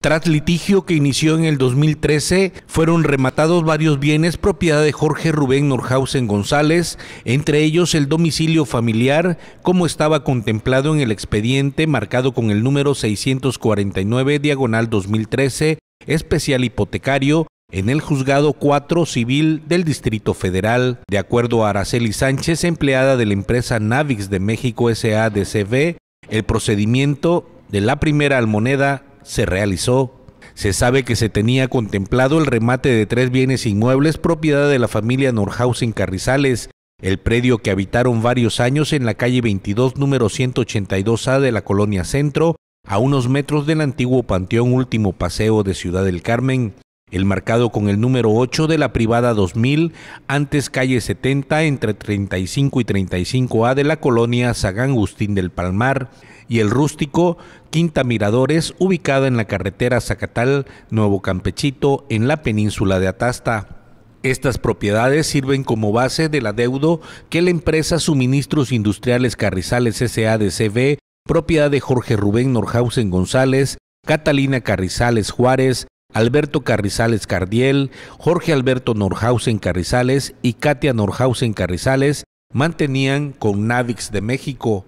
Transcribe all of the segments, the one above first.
Tras litigio que inició en el 2013, fueron rematados varios bienes propiedad de Jorge Rubén Norhausen González, entre ellos el domicilio familiar, como estaba contemplado en el expediente marcado con el número 649 diagonal 2013, especial hipotecario, en el juzgado 4 civil del Distrito Federal. De acuerdo a Araceli Sánchez, empleada de la empresa Navix de México SADCB, el procedimiento de la primera almoneda se realizó. Se sabe que se tenía contemplado el remate de tres bienes inmuebles propiedad de la familia Norhausen Carrizales, el predio que habitaron varios años en la calle 22, número 182A de la colonia Centro, a unos metros del antiguo Panteón Último Paseo de Ciudad del Carmen el marcado con el número 8 de la privada 2000, antes calle 70 entre 35 y 35A de la colonia San Agustín del Palmar, y el rústico Quinta Miradores, ubicada en la carretera Zacatal Nuevo Campechito, en la península de Atasta. Estas propiedades sirven como base del adeudo que la empresa Suministros Industriales Carrizales C.V., propiedad de Jorge Rubén Norhausen González, Catalina Carrizales Juárez, Alberto Carrizales Cardiel, Jorge Alberto Norhausen Carrizales y Katia Norhausen Carrizales mantenían con Navix de México.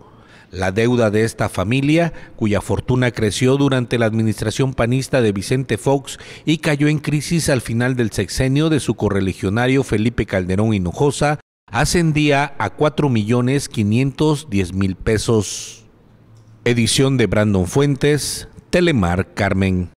La deuda de esta familia, cuya fortuna creció durante la administración panista de Vicente Fox y cayó en crisis al final del sexenio de su correligionario Felipe Calderón Hinojosa, ascendía a 4.510.000 pesos. Edición de Brandon Fuentes, Telemar Carmen.